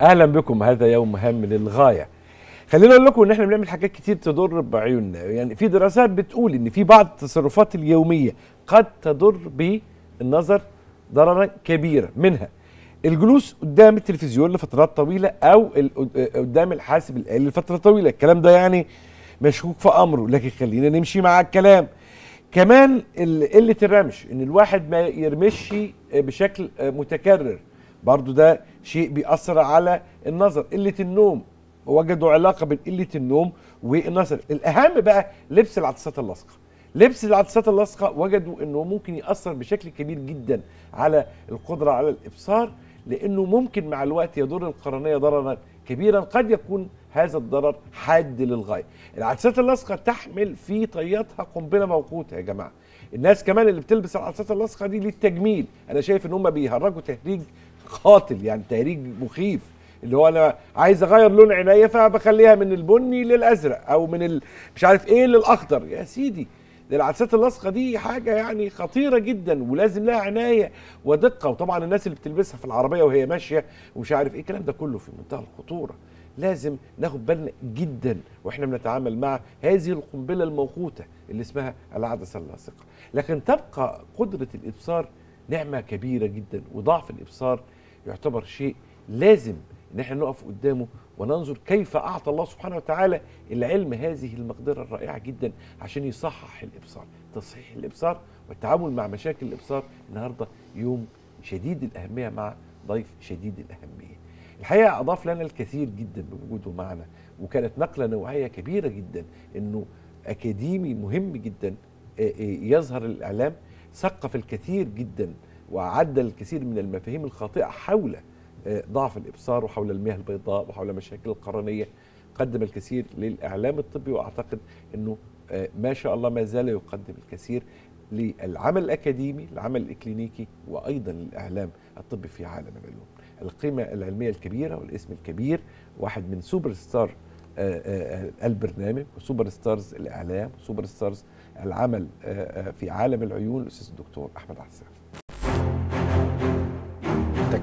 اهلا بكم هذا يوم مهم للغايه خلينا اقول لكم ان احنا بنعمل حاجات كتير تضر بعيوننا يعني في دراسات بتقول ان في بعض التصرفات اليوميه قد تضر بالنظر ضررا كبيرا منها الجلوس قدام التلفزيون لفترات طويله او قدام الحاسب الالي لفتره طويله الكلام ده يعني مشكوك في امره لكن خلينا نمشي مع الكلام كمان قله الرمش ان الواحد ما يرمش بشكل متكرر برضو ده شيء بيأثر على النظر قله النوم وجدوا علاقه بين قله النوم والنظر الاهم بقى لبس العدسات اللاصقه لبس العدسات اللاصقه وجدوا انه ممكن ياثر بشكل كبير جدا على القدره على الابصار لانه ممكن مع الوقت يضر القرنيه ضررا كبيرا قد يكون هذا الضرر حاد للغايه العدسات اللاصقه تحمل في طياتها قنبله موقوته يا جماعه الناس كمان اللي بتلبس العدسات اللاصقه دي للتجميل انا شايف ان هم بيهرجوا تهريج قاتل يعني تهريج مخيف اللي هو انا عايز اغير لون عينيا فبخليها من البني للازرق او من ال... مش عارف ايه للاخضر يا سيدي العدسات اللاصقه دي حاجه يعني خطيره جدا ولازم لها عنايه ودقه وطبعا الناس اللي بتلبسها في العربيه وهي ماشيه ومش عارف ايه الكلام ده كله في منتهى الخطوره لازم ناخد بالنا جدا واحنا بنتعامل مع هذه القنبله الموقوته اللي اسمها العدسه اللاصقه لكن تبقى قدره الابصار نعمه كبيره جدا وضعف الابصار يعتبر شيء لازم ان احنا نقف قدامه وننظر كيف اعطى الله سبحانه وتعالى العلم هذه المقدره الرائعه جدا عشان يصحح الابصار، تصحيح الابصار والتعامل مع مشاكل الابصار النهارده يوم شديد الاهميه مع ضيف شديد الاهميه. الحقيقه اضاف لنا الكثير جدا بوجوده معنا وكانت نقله نوعيه كبيره جدا انه اكاديمي مهم جدا يظهر الاعلام ثقف الكثير جدا وعدل الكثير من المفاهيم الخاطئه حول ضعف الابصار وحول المياه البيضاء وحول مشاكل القرنيه قدم الكثير للاعلام الطبي واعتقد انه آه، ما شاء الله ما زال يقدم الكثير للعمل الاكاديمي العمل الاكلينيكي وايضا الاعلام الطبي في عالم العلوم القيمه العلميه الكبيره والاسم الكبير واحد من سوبر ستار آه، آه، البرنامج وسوبر ستارز الاعلام وسوبر ستارز العمل في عالم العيون الاستاذ الدكتور احمد عساف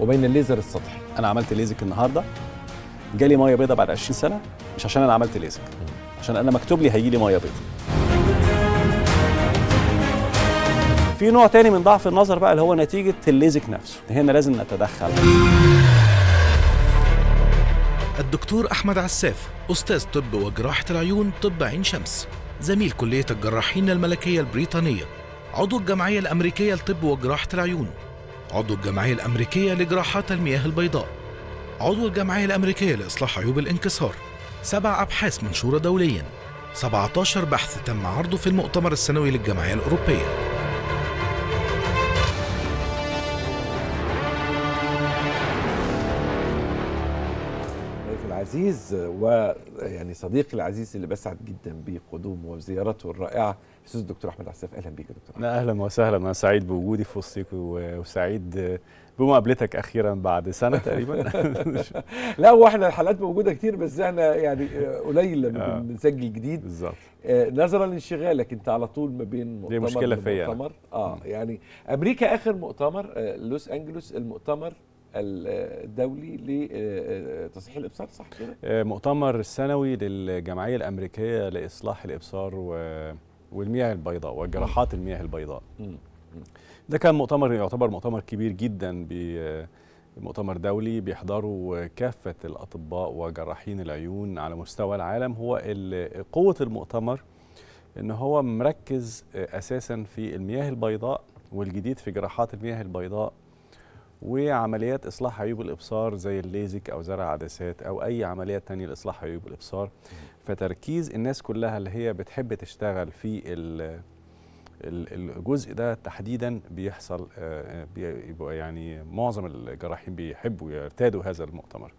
وبين الليزر السطحي انا عملت ليزك النهارده جالي ميه بيضاء بعد 20 سنه مش عشان انا عملت ليزك عشان انا مكتوب لي هيجي لي ميه بيضاء في نوع تاني من ضعف النظر بقى اللي هو نتيجه الليزك نفسه هنا لازم نتدخل الدكتور احمد عساف استاذ طب وجراحه العيون طب عين شمس زميل كليه الجراحين الملكيه البريطانيه عضو الجمعيه الامريكيه لطب وجراحه العيون عضو الجمعية الأمريكية لجراحات المياه البيضاء عضو الجمعية الأمريكية لإصلاح عيوب الانكسار سبع أبحاث منشورة دوليا 17 بحث تم عرضه في المؤتمر السنوي للجمعية الأوروبية العزيز ويعني صديقي العزيز اللي بسعد جدا بقدومه وزيارته الرائعه استاذ الدكتور احمد عساف اهلا بيك يا دكتور لا اهلا وسهلا انا سعيد بوجودي في وسطك وسعيد بمقابلتك اخيرا بعد سنه تقريبا لا هو احنا الحلقات موجوده كتير بس احنا يعني آه، قليل لما آه. بنسجل جديد بالظبط آه، نظرا لانشغالك انت على طول ما بين مؤتمر دي مشكله فيا اه يعني امريكا اخر مؤتمر لوس انجلوس المؤتمر الدولي لتصحيح الابصار صح كده؟ مؤتمر سنوي للجمعيه الامريكيه لاصلاح الابصار و والمياه البيضاء وجراحات المياه البيضاء ده كان مؤتمر يعتبر مؤتمر كبير جدا مؤتمر دولي بيحضره كافة الأطباء وجراحين العيون على مستوى العالم هو قوة المؤتمر إن هو مركز أساسا في المياه البيضاء والجديد في جراحات المياه البيضاء وعمليات إصلاح عيوب الإبصار زي الليزك أو زرع عدسات أو أي عملية تانية لإصلاح عيوب الإبصار فتركيز الناس كلها اللي هي بتحب تشتغل في الجزء ده تحديدا بيحصل آه، بيبقى يعني معظم الجراحين بيحبوا يرتادوا هذا المؤتمر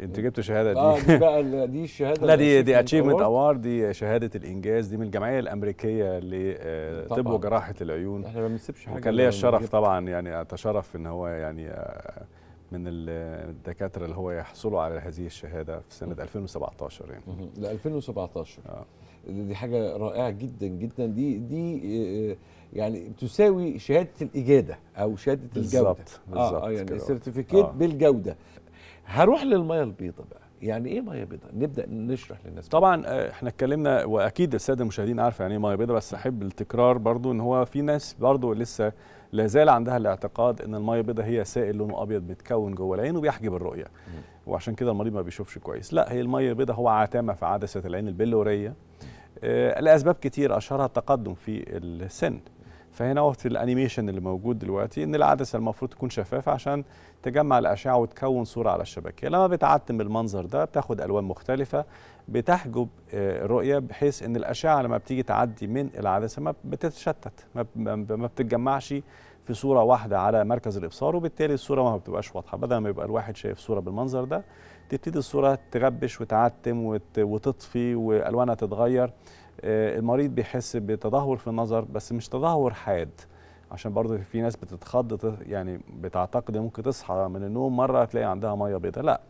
انت جبت شهاده دي اه دي بقى دي الشهاده لا دي دي اتشيفمنت اوارد دي شهاده الانجاز دي من الجمعيه الامريكيه لطب آه، وجراحه العيون احنا ما بنسيبش حاجه وكان ليا الشرف طبعا يعني اتشرف ان هو يعني آه، من الدكاتره اللي هو يحصلوا على هذه الشهاده في سنه 2017 يعني ل 2017 اه دي حاجه رائعه جدا جدا دي دي آه، يعني تساوي شهاده الاجاده او شهاده الجوده بالظبط بالظبط اه, آه، يعني سيرتيفيكيت آه. بالجوده هروح للميه البيضاء بقى يعني ايه ميه بيضاء نبدا نشرح للناس طبعا آه، احنا اتكلمنا واكيد الساده المشاهدين عارفه يعني ايه ميه بيضاء بس احب التكرار برضو ان هو في ناس برضو لسه لا زال عندها الاعتقاد ان الميه البيضاء هي سائل لونه ابيض بيتكون جوه العين وبيحجب الرؤيه وعشان كده المريض ما بيشوفش كويس لا هي الميه البيضاء هو عتامه في عدسه العين البلوريه آه الاسباب كتير اشهرها التقدم في السن فهنا وقت الانيميشن اللي موجود دلوقتي ان العدسه المفروض تكون شفافه عشان تجمع الاشعه وتكون صوره على الشبكه لما بتعتم المنظر ده بتاخد الوان مختلفه بتحجب آه، الرؤيه بحيث ان الاشعه لما بتيجي تعدي من العدسه ما بتتشتت ما بتتجمعش في صوره واحده على مركز الابصار وبالتالي الصوره ما بتبقاش واضحه بدل ما يبقى الواحد شايف صوره بالمنظر ده تبتدي الصوره تغبش وتعتم وتطفي والوانها تتغير آه، المريض بيحس بتدهور في النظر بس مش تدهور حاد عشان برضه في ناس بتتخض يعني بتعتقد ان ممكن تصحى من النوم مره تلاقي عندها ميه بيضاء لا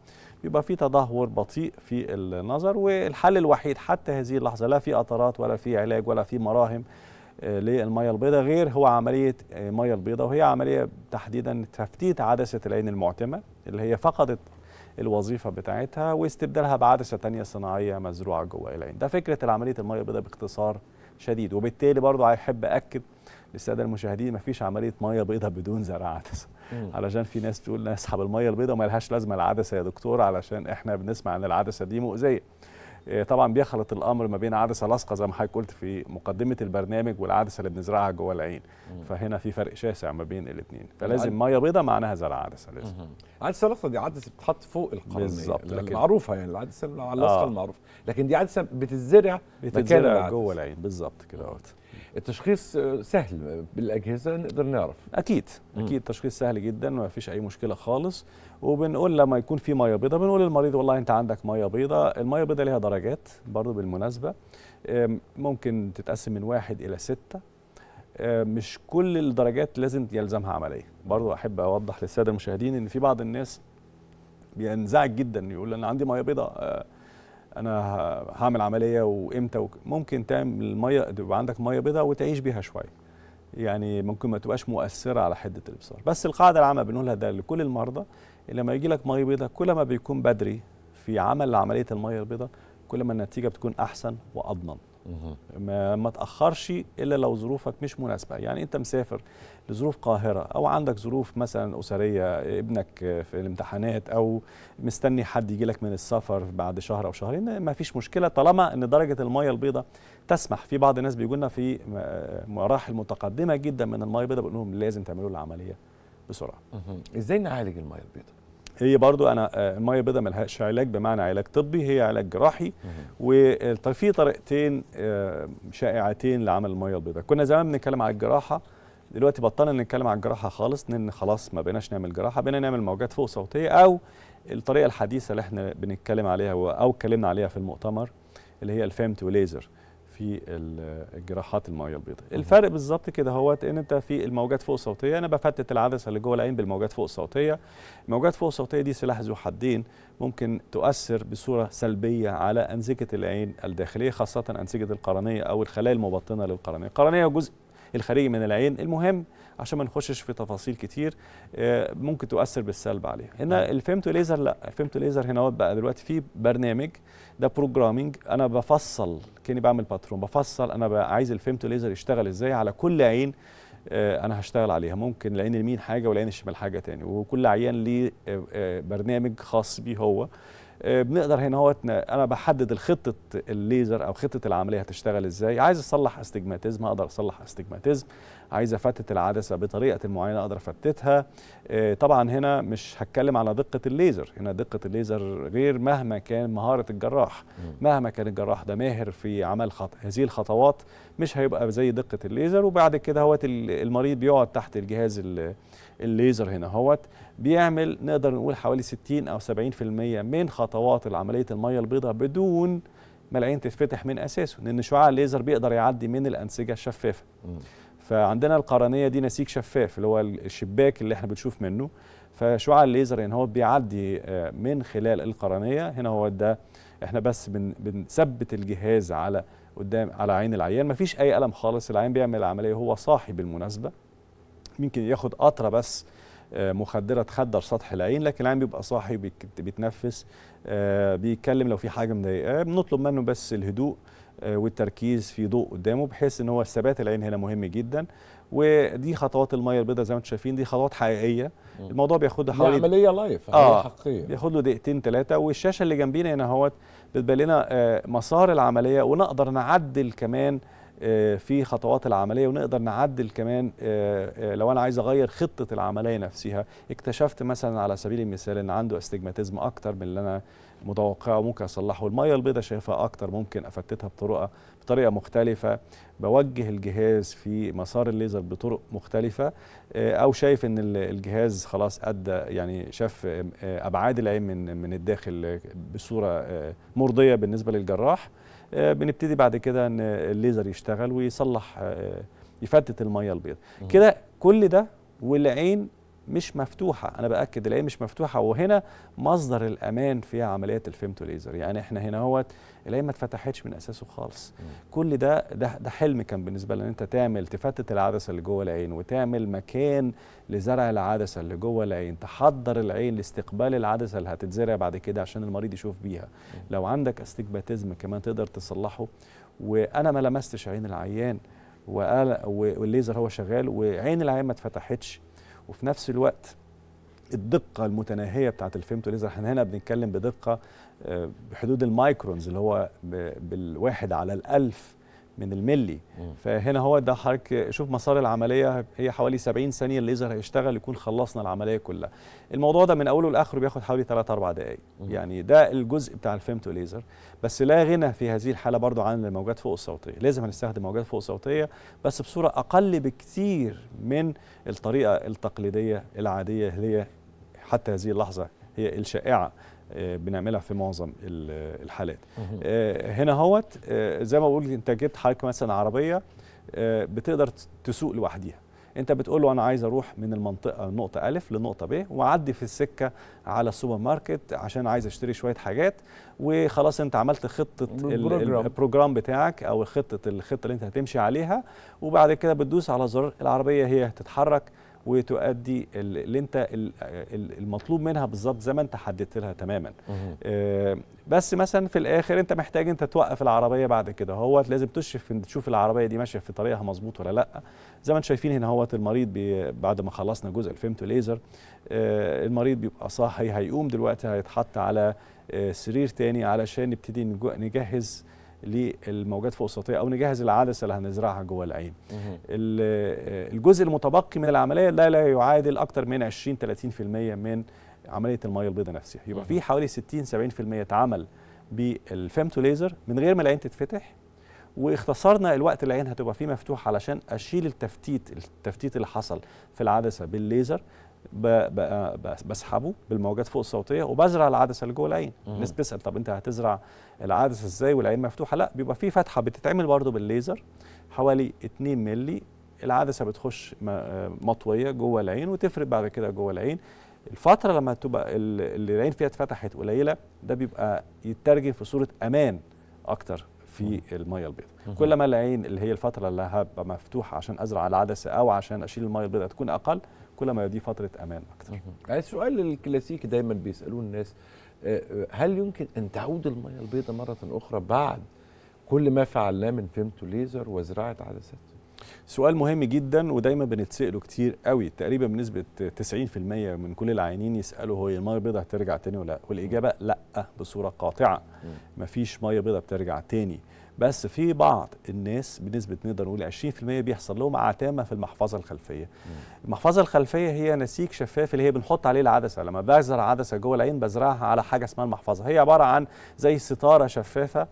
بيبقى في تدهور بطيء في النظر والحل الوحيد حتى هذه اللحظه لا في قطرات ولا في علاج ولا في مراهم آه، للميه البيضاء غير هو عمليه آه، ميه البيضاء وهي عمليه تحديدا تفتيت عدسه العين المعتمه اللي هي فقدت الوظيفه بتاعتها واستبدالها بعدسه ثانيه صناعيه مزروعه جوه العين ده فكره العمليه الميه البيضاء باختصار شديد وبالتالي برضو احب اكد للساده المشاهدين مفيش عمليه ميه بيضاء بدون زرع عدسه علشان في ناس تقول نسحب الميه البيضاء وما لهاش لازمه العدسه يا دكتور علشان احنا بنسمع ان العدسه دي مؤذيه آه، طبعا بيخلط الامر ما بين عدسه لاصقه زي ما حضرتك قلت في مقدمه البرنامج والعدسه اللي بنزرعها جوه العين فهنا في فرق شاسع ما بين الاثنين يعني فلازم ميه بيضاء معناها زرع عدسه لازم عدسه لاصقه دي عدسه بتتحط فوق القرنيه بالظبط لكن معروفه يعني العدسه اللاصقه آه. المعروفه لكن دي عدسه بتتزرع بتتزرع جوه العين بالظبط كده التشخيص سهل بالاجهزه نقدر نعرف اكيد اكيد تشخيص سهل جدا ما فيش اي مشكله خالص وبنقول لما يكون في ميه بيضاء بنقول للمريض والله انت عندك ميه بيضاء الميه بيضاء ليها درجات برضو بالمناسبه ممكن تتقسم من واحد الى سته مش كل الدرجات لازم يلزمها عمليه برضو احب اوضح للساده المشاهدين ان في بعض الناس بينزعج جدا يقول انا عندي ميه بيضاء آه، انا هعمل عمليه وامتى ممكن تعمل ميه يبقى عندك ميه بيضاء وتعيش بيها شويه يعني ممكن ما تبقاش مؤثره على حده الابصار بس القاعده العامه بنقولها ده لكل المرضى لما يجي لك ميه بيضاء كل ما بيكون بدري في عمل عمليه الميه البيضاء كل ما النتيجه بتكون احسن واضمن ما, ما تاخرش الا لو ظروفك مش مناسبه يعني انت مسافر لظروف قاهره او عندك ظروف مثلا اسريه ابنك في الامتحانات او مستني حد يجي لك من السفر بعد شهر او شهرين ما فيش مشكله طالما ان درجه الميه البيضاء تسمح في بعض الناس بيقولنا لنا في مراحل متقدمه جدا من الميه البيضاء بنقول لهم لازم تعملوا العمليه بسرعه ازاي نعالج الميه البيضاء هي برضو انا آه، الميه البيضاء ملهاش علاج بمعنى علاج طبي هي علاج جراحي وفي طريقتين آه، شائعتين لعمل الميه البيضاء كنا زمان بنتكلم على الجراحه دلوقتي بطلنا نتكلم على الجراحه خالص لان خلاص ما بقيناش نعمل جراحه بقينا نعمل موجات فوق صوتيه او الطريقه الحديثه اللي احنا بنتكلم عليها او اتكلمنا عليها في المؤتمر اللي هي الفيمتو ليزر في الجراحات الميه البيضاء الفرق بالظبط كده هو ان انت في الموجات فوق الصوتيه انا بفتت العدسه اللي جوه العين بالموجات فوق الصوتيه الموجات فوق الصوتيه دي سلاح ذو حدين ممكن تؤثر بصوره سلبيه على انسجه العين الداخليه خاصه انسجه القرنيه او الخلايا المبطنه للقرنيه القرنيه جزء الخارجي من العين المهم عشان ما نخشش في تفاصيل كتير آه، ممكن تؤثر بالسلب عليها هنا نعم. الفيمتو ليزر لا الفيمتو ليزر هنا بقى دلوقتي في برنامج ده بروجرامينج انا بفصل كاني بعمل باترون بفصل انا بقى عايز الفيمتو ليزر يشتغل ازاي على كل عين آه، انا هشتغل عليها ممكن العين اليمين حاجه والعين الشمال حاجه تاني وكل عيان ليه آه، برنامج خاص بيه هو آه، بنقدر هنا هو انا بحدد الخطه الليزر او خطه العمليه هتشتغل ازاي عايز اصلح استجماتيزم اقدر اصلح استجماتيزم عايز افتت العدسه بطريقه معينه اقدر افتتها آه، طبعا هنا مش هتكلم على دقه الليزر هنا دقه الليزر غير مهما كان مهاره الجراح مهما كان الجراح ده ماهر في عمل خط... هذه الخطوات مش هيبقى زي دقه الليزر وبعد كده هو المريض بيقعد تحت الجهاز الليزر هنا هوت بيعمل نقدر نقول حوالي 60 او 70% من خطوات عمليه الميه البيضاء بدون ما العين تتفتح من اساسه لان شعاع الليزر بيقدر يعدي من الانسجه الشفافه فعندنا القرنيه دي نسيج شفاف اللي هو الشباك اللي احنا بنشوف منه فشعاع الليزر هنا يعني هو بيعدي آه، من خلال القرنيه هنا هو ده احنا بس بنثبت الجهاز على قدام على عين العيان مفيش اي الم خالص العيان بيعمل العمليه هو صاحي بالمناسبه ممكن ياخد قطره بس آه، مخدره تخدر سطح العين لكن العين بيبقى صاحي بيتنفس آه، بيتكلم لو في حاجه مضايقاه بنطلب منه بس الهدوء آه، والتركيز في ضوء قدامه بحيث ان هو ثبات العين هنا مهم جدا ودي خطوات الميه البيضاء زي ما انتم شايفين دي خطوات حقيقيه الموضوع بياخد حوالي عمليه لايف اه حقيقيه بياخد له دقيقتين ثلاثه والشاشه اللي جنبينا هنا اهوت بتبين لنا مسار العمليه ونقدر نعدل كمان آه، في خطوات العمليه ونقدر نعدل كمان آه، آه، لو انا عايز اغير خطه العمليه نفسها اكتشفت مثلا على سبيل المثال ان عنده استجماتيزم اكتر من اللي انا متوقعه ممكن اصلحه الميه البيضاء شايفها اكتر ممكن افتتها بطريقه بطريقه مختلفه بوجه الجهاز في مسار الليزر بطرق مختلفه او شايف ان الجهاز خلاص ادى يعني شاف ابعاد العين من من الداخل بصوره مرضيه بالنسبه للجراح آه، بنبتدي بعد كده ان الليزر يشتغل ويصلح آه، يفتت الميه البيضاء كده كل ده والعين مش مفتوحه انا باكد الايه مش مفتوحه وهنا مصدر الامان في عمليات الفيمتو ليزر يعني احنا هنا اهوت الايه ما اتفتحتش من اساسه خالص مم. كل ده ده ده حلم كان بالنسبه لنا انت تعمل تفتت العدسه اللي جوه العين وتعمل مكان لزرع العدسه اللي جوه العين تحضر العين لاستقبال العدسه اللي هتتزرع بعد كده عشان المريض يشوف بيها مم. لو عندك استجباتيزم كمان تقدر تصلحه وانا ما لمستش عين العيان والليزر هو شغال وعين العين ما اتفتحتش وفي نفس الوقت الدقه المتناهيه بتاعت ليزر احنا هنا بنتكلم بدقه آه، بحدود المايكرونز اللي هو بالواحد على الألف من الملي مم. فهنا هو ده حضرتك شوف مسار العمليه هي حوالي 70 ثانيه الليزر هيشتغل يكون خلصنا العمليه كلها الموضوع ده من اوله لاخره بياخد حوالي 3 4 دقائق يعني ده الجزء بتاع الفيمتو ليزر بس لا غنى في هذه الحاله برضو عن الموجات فوق الصوتيه لازم هنستخدم موجات فوق الصوتيه بس بصوره اقل بكثير من الطريقه التقليديه العاديه اللي هي حتى هذه اللحظه هي الشائعه آه، بنعملها في معظم الحالات آه، هنا هوت آه، زي ما بقول انت جبت حضرتك مثلا عربيه بتقدر تسوق لوحديها انت بتقول له انا عايز اروح من المنطقه نقطه الف لنقطه ب واعدي في السكه على السوبر ماركت عشان عايز اشتري شويه حاجات وخلاص انت عملت خطه البروجرام بتاعك او خطه الخطه اللي انت هتمشي عليها وبعد كده بتدوس على زرار العربيه هي هتتحرك وتؤدي اللي انت المطلوب منها بالظبط زي ما انت حددت لها تماما آه، بس مثلا في الاخر انت محتاج انت توقف العربيه بعد كده هو لازم تشرف تشوف العربيه دي ماشيه في طريقها مظبوط ولا لا زي ما انتم شايفين هنا هوت المريض بعد ما خلصنا جزء الفيمتو ليزر آه، المريض بيبقى صاحي هيقوم دلوقتي هيتحط على آه، سرير تاني علشان نبتدي نجهز للموجات فوق السطحيه او نجهز العدسه اللي هنزرعها جوه العين. الجزء المتبقي من العمليه لا لا يعادل اكثر من 20 30% من عمليه الميه البيضاء نفسها، يبقى في حوالي 60 70% اتعمل بالفيمتو ليزر من غير ما العين تتفتح واختصرنا الوقت اللي العين هتبقى فيه مفتوح علشان اشيل التفتيت التفتيت اللي حصل في العدسه بالليزر بسحبه بالموجات فوق الصوتيه وبزرع العدسه اللي جوه العين الناس بتسال طب انت هتزرع العدسه ازاي والعين مفتوحه لا بيبقى في فتحه بتتعمل برضه بالليزر حوالي 2 مللي العدسه بتخش آه، مطويه جوه العين وتفرد بعد كده جوه العين الفتره لما تبقى اللي العين فيها اتفتحت قليله ده بيبقى يترجم في صوره امان اكتر في الميه البيضاء كل ما العين اللي هي الفتره اللي هبقى مفتوحه عشان ازرع العدسه او عشان اشيل الميه البيضاء تكون اقل كل ما دي فتره امان اكتر يعني السؤال الكلاسيكي دايما بيسالوه الناس آه، آه، هل يمكن ان تعود الميه البيضاء مره اخرى بعد كل ما فعلناه من فيمتو ليزر وزراعه عدسات سؤال مهم جدا ودايما بنتساله كتير قوي تقريبا بنسبه 90% من كل العيانين يسالوا هو الميه البيضاء هترجع تاني ولا لا والاجابه لا بصوره قاطعه مفيش ميه بيضاء بترجع تاني بس في بعض الناس بنسبه نقدر نقول 20% بيحصل لهم عتامه في المحفظه الخلفيه مم. المحفظه الخلفيه هي نسيج شفاف اللي هي بنحط عليه العدسه لما بزرع عدسه جوه العين بزرعها على حاجه اسمها المحفظه هي عباره عن زي ستاره شفافه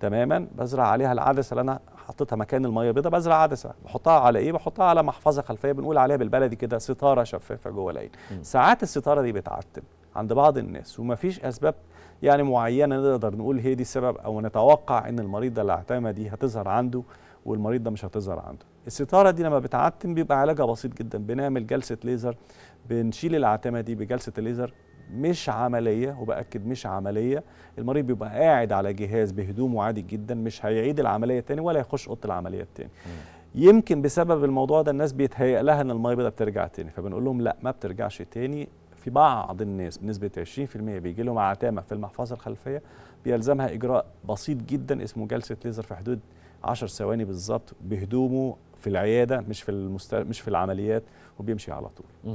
تماما بزرع عليها العدسه اللي انا حطيتها مكان الميه البيضاء بزرع عدسه بحطها على ايه بحطها على محفظه خلفيه بنقول عليها بالبلدي كده ستاره شفافه جوه العين ساعات الستاره دي بتعتم عند بعض الناس ومفيش اسباب يعني معينه نقدر نقول هي دي السبب او نتوقع ان المريض اللي اعتمى دي هتظهر عنده والمريض ده مش هتظهر عنده الستاره دي لما بتعتم بيبقى علاجها بسيط جدا بنعمل جلسه ليزر بنشيل العتمه دي بجلسه الليزر مش عمليه وباكد مش عمليه المريض بيبقى قاعد على جهاز بهدومه عادي جدا مش هيعيد العمليه تاني ولا يخش اوضه العمليه تاني يمكن بسبب الموضوع ده الناس بيتهيأ لها ان الميه بيضاء بترجع تاني فبنقول لهم لا ما بترجعش تاني في بعض الناس بنسبه 20% بيجي لهم عتامه في المحفظه الخلفيه بيلزمها اجراء بسيط جدا اسمه جلسه ليزر في حدود 10 ثواني بالظبط بهدومه في العياده مش في المست... مش في العمليات وبيمشي على طول.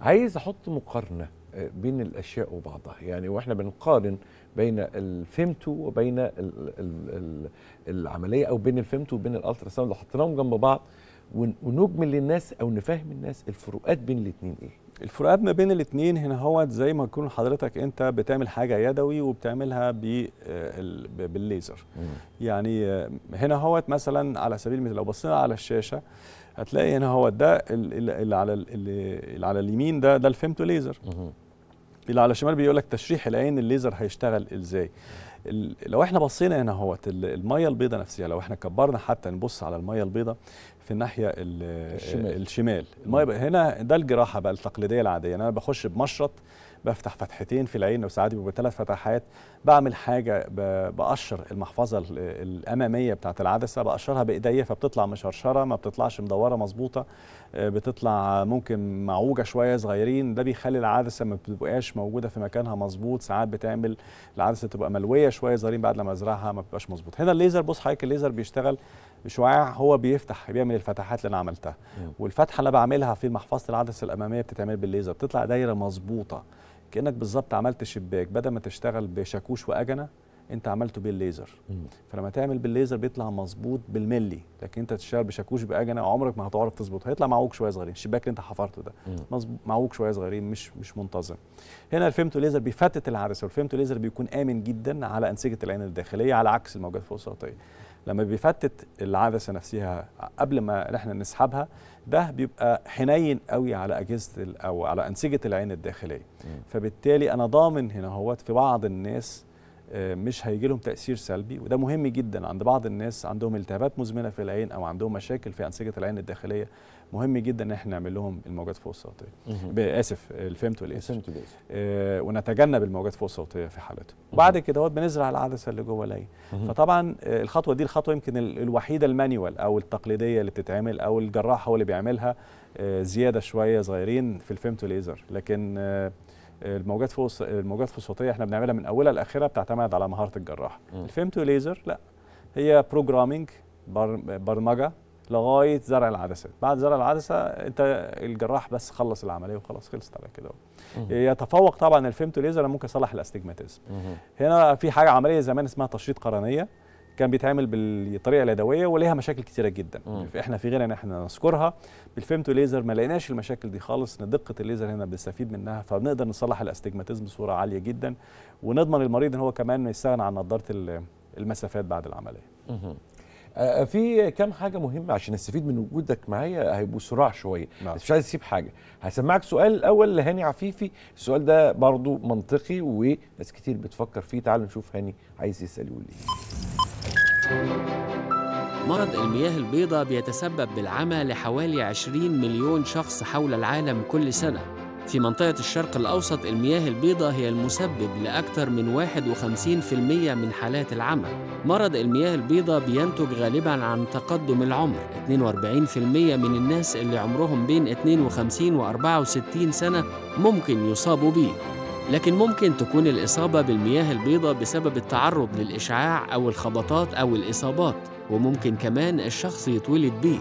عايز احط مقارنه آه، بين الاشياء وبعضها يعني واحنا بنقارن بين الفيمتو وبين ال ال العمليه او بين الفيمتو وبين الالترا ساوند لو حطيناهم جنب بعض ونجمل للناس او نفهم الناس الفروقات بين الاثنين ايه؟ الفروقات ما بين الاثنين هنا هو زي ما تكون حضرتك انت بتعمل حاجه يدوي وبتعملها آه، بالليزر يعني آه، هنا هوت مثلا على سبيل المثال لو بصينا على الشاشه هتلاقي هنا هو ده اللي على اللي على اليمين ده ده الفيمتو ليزر اللي على الشمال بيقول لك تشريح العين الليزر هيشتغل ازاي لو احنا بصينا هنا اهوت الميه البيضاء نفسها لو احنا كبرنا حتى نبص على الميه البيضاء في الناحيه الشمال, الشمال. الميه هنا ده الجراحه بقى التقليديه العاديه يعني انا بخش بمشرط بفتح فتحتين في العين وساعات بيبقوا ثلاث فتحات بعمل حاجه بقشر المحفظه الاماميه بتاعه العدسه بقشرها بايديا فبتطلع مشرشره ما بتطلعش مدوره مظبوطه آه، بتطلع ممكن معوجه شويه صغيرين ده بيخلي العدسه ما بتبقاش موجوده في مكانها مظبوط ساعات بتعمل العدسه تبقى ملويه شويه صغيرين بعد لما ازرعها ما بتبقاش مظبوط هنا الليزر بص حضرتك الليزر بيشتغل بشعاع هو بيفتح بيعمل الفتحات اللي انا عملتها والفتحه اللي انا بعملها في محفظه العدسه الاماميه بتتعمل بالليزر بتطلع دايره مظبوطه كانك بالظبط عملت شباك بدل ما تشتغل بشاكوش واجنه انت عملته بالليزر فلما تعمل بالليزر بيطلع مظبوط بالملي لكن انت تشتغل بشاكوش باجنه عمرك ما هتعرف تظبط هيطلع معوج شويه صغيرين الشباك اللي انت حفرته ده معوج شويه صغيرين مش مش منتظم هنا الفيمتو ليزر بيفتت العدسه والفيمتو ليزر بيكون امن جدا على انسجه العين الداخليه على عكس الموجات الفوق السطحيه لما بيفتت العدسه نفسها قبل ما احنا نسحبها ده بيبقى حنين قوي على اجهزه او على انسجه العين الداخليه فبالتالي انا ضامن هنا هوت في بعض الناس آه، مش هيجي لهم تاثير سلبي وده مهم جدا عند بعض الناس عندهم التهابات مزمنه في العين او عندهم مشاكل في انسجه العين الداخليه مهم جدا ان احنا نعمل لهم الموجات فوق الصوتيه اسف الفيمتو إيه؟ والاسف إيه؟ آه ونتجنب الموجات فوق الصوتيه في حالته بعد كده بنزرع العدسه اللي جوه لي فطبعا آه، الخطوه دي الخطوه يمكن الوحيده المانيوال او التقليديه اللي بتتعمل او الجراح هو اللي بيعملها آه، زياده شويه صغيرين في الفيمتو إيه، ليزر لكن آه، الموجات فوق الموجات فوق الصوتيه احنا بنعملها من اولها لاخرها بتعتمد على مهاره الجراح الفيمتو ليزر لا هي بروجرامينج برمجه لغايه زرع العدسات بعد زرع العدسه انت الجراح بس خلص العمليه وخلاص خلصت على كده يتفوق طبعا الفيمتو ليزر ممكن يصلح الاستجماتيزم هنا في حاجه عمليه زمان اسمها تشريط قرنيه كان بيتعمل بالطريقه اليدويه وليها مشاكل كثيره جدا مم. احنا في غيرنا ان احنا نذكرها بالفيمتو ليزر ما لقيناش المشاكل دي خالص ان دقه الليزر هنا بنستفيد منها فبنقدر نصلح الاستجماتيزم بصوره عاليه جدا ونضمن المريض ان هو كمان يستغنى عن نظاره المسافات بعد العمليه مم. آه، آه، في كام حاجه مهمه عشان استفيد من وجودك معايا هيبقوا صراع شويه بس نعم. مش عايز اسيب حاجه هسمعك سؤال الاول لهاني عفيفي السؤال ده برضو منطقي وناس كتير بتفكر فيه تعالوا نشوف هاني عايز يسال يقول مرض المياه البيضاء بيتسبب بالعمى لحوالي 20 مليون شخص حول العالم كل سنة في منطقة الشرق الأوسط المياه البيضاء هي المسبب لأكثر من 51% من حالات العمى مرض المياه البيضاء بينتج غالبا عن تقدم العمر 42% من الناس اللي عمرهم بين 52 و 64 سنة ممكن يصابوا بيه لكن ممكن تكون الإصابة بالمياه البيضاء بسبب التعرض للإشعاع أو الخبطات أو الإصابات وممكن كمان الشخص يتولد بيه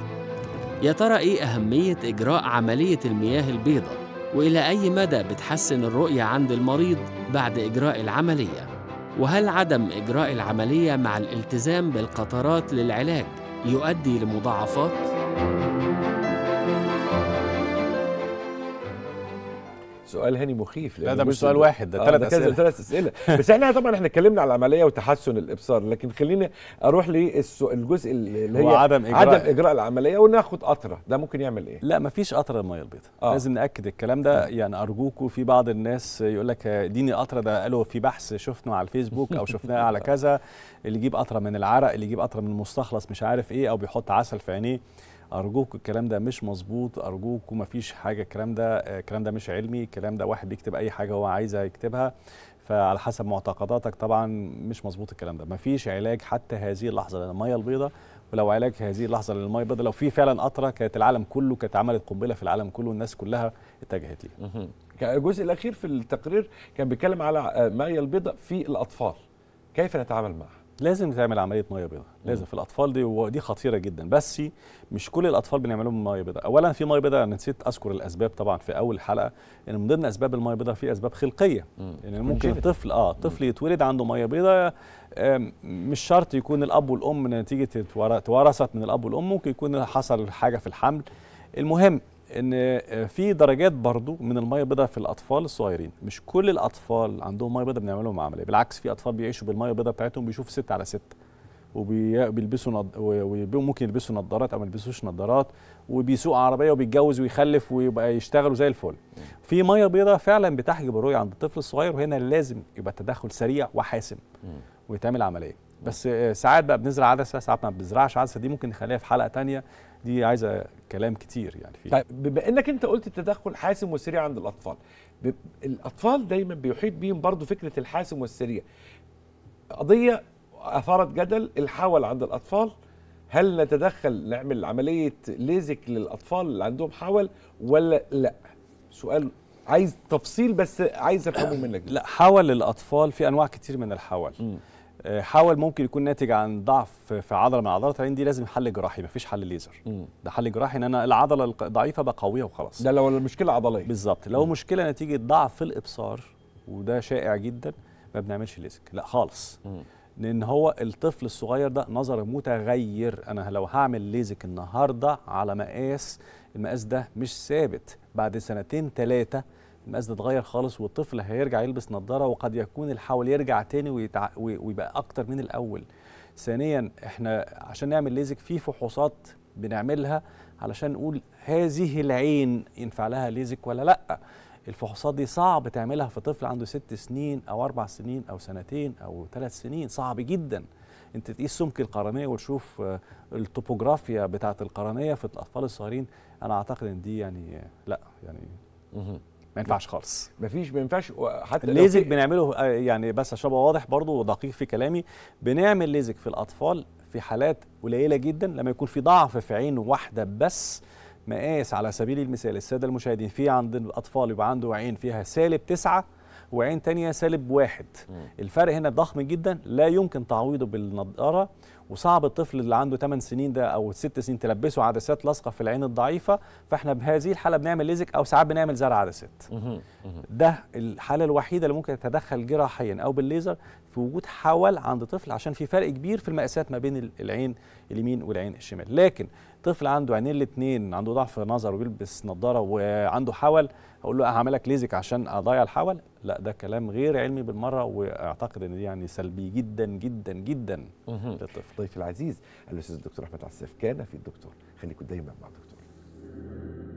يا ترى إيه أهمية إجراء عملية المياه البيضاء؟ وإلى أي مدى بتحسن الرؤية عند المريض بعد إجراء العملية؟ وهل عدم إجراء العملية مع الالتزام بالقطرات للعلاج يؤدي لمضاعفات؟ سؤال هاني مخيف لا ده مش سؤال واحد ده ثلاث آه، اسئله ثلاث اسئله بس احنا طبعا احنا اتكلمنا على العمليه وتحسن الابصار لكن خلينا اروح للجزء اللي هي عدم اجراء عدم اجراء العمليه وناخد قطره ده ممكن يعمل ايه لا مفيش قطره الميه البيضاء آه. لازم ناكد الكلام ده يعني ارجوكوا في بعض الناس يقول لك اديني قطره ده قالوا في بحث شفناه على الفيسبوك او شفناه على كذا اللي يجيب قطره من العرق اللي يجيب قطره من المستخلص مش عارف ايه او بيحط عسل في عينيه ارجوك الكلام ده مش مظبوط ارجوك مفيش حاجه الكلام ده الكلام ده مش علمي الكلام ده واحد بيكتب اي حاجه هو عايزها يكتبها فعلى حسب معتقداتك طبعا مش مظبوط الكلام ده مفيش علاج حتى هذه اللحظه للميه البيضاء ولو علاج هذه اللحظه للميه البيضاء لو في فعلا قطره كانت العالم كله كانت عملت قنبله في العالم كله الناس كلها اتجهت ليه الجزء الاخير في التقرير كان بيتكلم على الميه البيضاء في الاطفال كيف نتعامل معها لازم تعمل عمليه ميه بيضاء لازم في الاطفال دي ودي خطيره جدا بس مش كل الاطفال بنعمل لهم ميه بيضاء اولا في ميه بيضاء انا نسيت اذكر الاسباب طبعا في اول حلقه ان من ضمن اسباب الميه بيضاء في اسباب خلقيه يعني ممكن الطفل اه الطفل يتولد عنده ميه بيضاء مش شرط يكون الاب والام نتيجه توارثت من الاب والام ممكن يكون حصل حاجه في الحمل المهم ان آه، في درجات برضو من الميه البيضاء في الاطفال الصغيرين مش كل الاطفال عندهم ميه بيضاء بنعمل لهم عمليه بالعكس في اطفال بيعيشوا بالميه البيضاء بتاعتهم بيشوفوا 6 على 6 وبيلبسوا نض... وممكن يلبسوا نظارات او ما يلبسوش نظارات وبيسوق عربيه وبيتجوز ويخلف ويبقى يشتغلوا زي الفل. في ميه بيضاء فعلا بتحجب الرؤيه عند الطفل الصغير وهنا لازم يبقى تدخل سريع وحاسم ويتعمل عمليه. بس آه، ساعات بقى بنزرع عدسه ساعات ما بنزرعش عدسه دي ممكن نخليها في حلقه ثانيه دي عايزه كلام كتير يعني فيه طيب بما انك انت قلت التدخل حاسم وسريع عند الاطفال الاطفال دايما بيحيط بيهم برضو فكره الحاسم والسريع قضيه اثارت جدل الحول عند الاطفال هل نتدخل نعمل عمليه ليزك للاطفال اللي عندهم حول ولا لا سؤال عايز تفصيل بس عايز افهمه منك لا حول الاطفال في انواع كتير من الحول م. آه، حاول ممكن يكون ناتج عن ضعف في عضله من عضلات العين دي لازم حل جراحي مفيش حل ليزر مم. ده حل جراحي ان انا العضله الضعيفه بقويها وخلاص ده لو المشكله عضليه بالظبط لو مم. مشكله نتيجه ضعف في الابصار وده شائع جدا ما بنعملش ليزك لا خالص مم. لان هو الطفل الصغير ده نظره متغير انا لو هعمل ليزك النهارده على مقاس المقاس ده مش ثابت بعد سنتين ثلاثه المقاس ده اتغير خالص والطفل هيرجع يلبس نظاره وقد يكون الحول يرجع تاني ويتع... ويبقى اكتر من الاول ثانيا احنا عشان نعمل ليزك في فحوصات بنعملها علشان نقول هذه العين ينفع لها ليزك ولا لا الفحوصات دي صعب تعملها في طفل عنده ست سنين او اربع سنين او سنتين او ثلاث سنين صعب جدا انت تقيس سمك القرنيه وتشوف آه، التوبوغرافيا بتاعه القرنيه في الاطفال الصغيرين انا اعتقد ان دي يعني لا يعني ما ينفعش خالص مفيش ما ينفعش حتى الليزك بنعمله آه، يعني بس عشان ابقى واضح برضو ودقيق في كلامي بنعمل ليزك في الاطفال في حالات قليله جدا لما يكون في ضعف في عين واحده بس مقاس على سبيل المثال الساده المشاهدين في عند الاطفال يبقى عنده عين فيها سالب تسعه وعين تانية سالب واحد الفرق هنا ضخم جدا لا يمكن تعويضه بالنضاره وصعب الطفل اللي عنده 8 سنين ده او 6 سنين تلبسه عدسات لاصقه في العين الضعيفه فاحنا بهذه الحاله بنعمل ليزك او ساعات بنعمل زرع عدسات ده الحاله الوحيده اللي ممكن تتدخل جراحيا او بالليزر في وجود حول عند طفل عشان في فرق كبير في المقاسات ما بين العين اليمين والعين الشمال لكن طفل عنده عينين الاثنين عنده ضعف نظر وبيلبس نظاره وعنده حول اقول له هعمل لك ليزك عشان اضيع الحول لا ده كلام غير علمي بالمره واعتقد ان دي يعني سلبي جدا جدا جدا للطفل ضيفي العزيز الاستاذ الدكتور احمد عساف كان في الدكتور خليكم دايما مع الدكتور